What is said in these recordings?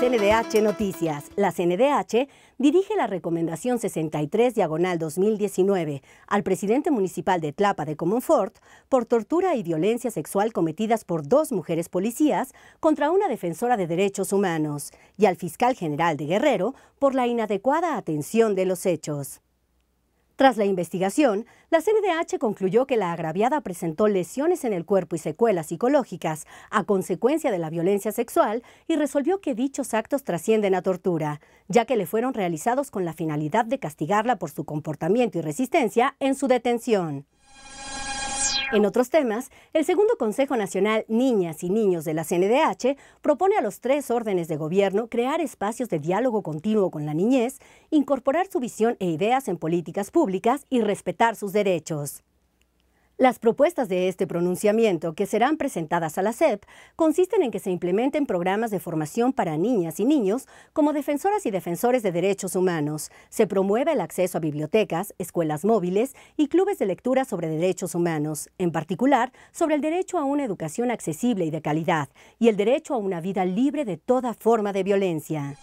CNDH Noticias. La CNDH dirige la recomendación 63 diagonal 2019 al presidente municipal de Tlapa de Comonfort por tortura y violencia sexual cometidas por dos mujeres policías contra una defensora de derechos humanos y al fiscal general de Guerrero por la inadecuada atención de los hechos. Tras la investigación, la CNDH concluyó que la agraviada presentó lesiones en el cuerpo y secuelas psicológicas a consecuencia de la violencia sexual y resolvió que dichos actos trascienden a tortura, ya que le fueron realizados con la finalidad de castigarla por su comportamiento y resistencia en su detención. En otros temas, el segundo Consejo Nacional Niñas y Niños de la CNDH propone a los tres órdenes de gobierno crear espacios de diálogo continuo con la niñez, incorporar su visión e ideas en políticas públicas y respetar sus derechos. Las propuestas de este pronunciamiento, que serán presentadas a la SEP, consisten en que se implementen programas de formación para niñas y niños como defensoras y defensores de derechos humanos, se promueva el acceso a bibliotecas, escuelas móviles y clubes de lectura sobre derechos humanos, en particular sobre el derecho a una educación accesible y de calidad, y el derecho a una vida libre de toda forma de violencia.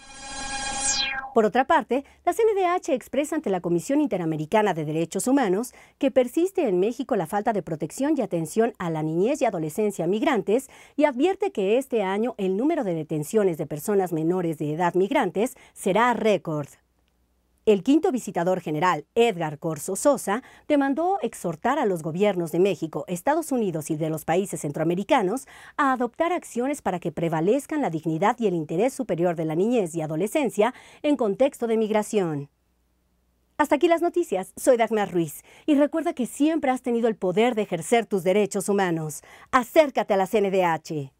Por otra parte, la CNDH expresa ante la Comisión Interamericana de Derechos Humanos que persiste en México la falta de protección y atención a la niñez y adolescencia migrantes y advierte que este año el número de detenciones de personas menores de edad migrantes será récord. El quinto visitador general, Edgar Corso Sosa, demandó exhortar a los gobiernos de México, Estados Unidos y de los países centroamericanos a adoptar acciones para que prevalezcan la dignidad y el interés superior de la niñez y adolescencia en contexto de migración. Hasta aquí las noticias. Soy Dagmar Ruiz y recuerda que siempre has tenido el poder de ejercer tus derechos humanos. Acércate a la CNDH.